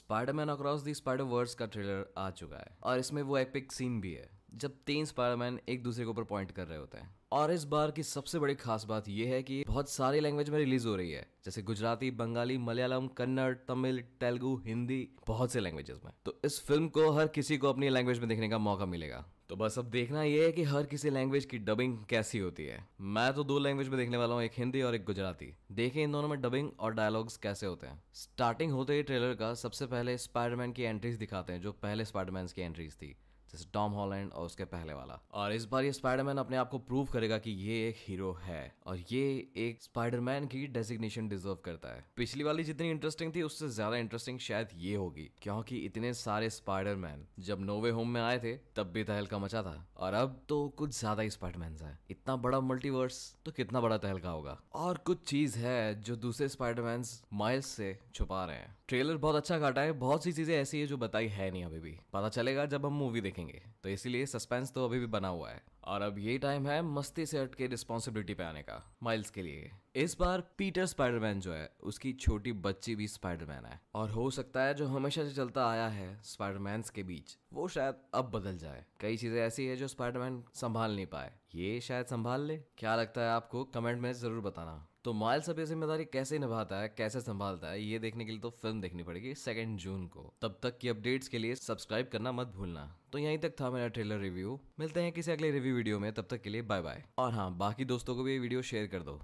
Spiderman across the Spider Verse का trailer आ चुका है और इसमें वो एपिक सीन भी है जब तीन स्पायरमैन एक दूसरे के ऊपर पॉइंट कर रहे होते हैं और इस बार की सबसे बड़ी खास बात यह है कि बहुत सारी लैंग्वेज में रिलीज हो रही है जैसे गुजराती बंगाली मलयालम कन्नड़ तमिल तेलुगु हिंदी बहुत से लैंग्वेजेस में तो इस फिल्म को हर किसी को अपनी लैंग्वेज में देखने का मौका मिलेगा तो बस अब देखना यह है कि हर किसी लैंग्वेज की डबिंग कैसी होती है मैं तो दो लैंग्वेज में देखने वाला हूँ एक हिंदी और एक गुजराती देखें इन दोनों में डबिंग और डायलॉग्स कैसे होते हैं स्टार्टिंग होते ही ट्रेलर का सबसे पहले स्पाइडरमैन की एंट्रीज दिखाते हैं जो पहले स्पाइडरमैन की एंट्रीज थी जैसे टॉम हॉलैंड और उसके पहले वाला और इस बार ये स्पाइडरमैन अपने आप को प्रूव करेगा कि ये एक हीरो है और ये एक स्पाइडरमैन की डेजिग्नेशन डिजर्व करता है पिछली वाली जितनी इंटरेस्टिंग थी उससे ज्यादा इंटरेस्टिंग शायद ये होगी क्योंकि इतने सारे स्पाइडरमैन जब नोवे होम में आए थे तब भी तो तहलका मचा था और अब तो कुछ ज्यादा ही स्पाइडरमैन है इतना बड़ा मल्टीवर्स तो कितना बड़ा तहलका होगा और कुछ चीज है जो दूसरे स्पाइडरमैन माइल्स से छुपा रहे हैं ट्रेलर बहुत अच्छा काटा है बहुत सी चीजें ऐसी है जो बताई है नहीं अभी भी पता चलेगा जब हम मूवी देखें देखेंगे तो इसीलिए सस्पेंस तो अभी भी बना हुआ है और अब ये टाइम है मस्ती से हट के रिस्पॉन्सिबिलिटी पे आने का माइल्स के लिए इस बार पीटर स्पाइडरमैन जो है उसकी छोटी बच्ची भी स्पाइडरमैन है और हो सकता है जो हमेशा से चलता आया है स्पाइडरमैन के बीच वो शायद अब बदल जाए कई चीजें ऐसी है जो स्पाइडरमैन संभाल नहीं पाए ये शायद संभाल ले क्या लगता है आपको कमेंट में जरूर बताना तो माइल्स अब ये जिम्मेदारी कैसे निभाता है कैसे संभालता है ये देखने के लिए तो फिल्म देखनी पड़ेगी सेकेंड जून को तब तक की अपडेट्स के लिए सब्सक्राइब करना मत भूलना तो यहीं तक था मेरा ट्रेलर रिव्यू मिलते हैं किसी अगले रिव्यू वीडियो में तब तक के लिए बाय बाय और हाँ बाकी दोस्तों को भी ये वीडियो शेयर कर दो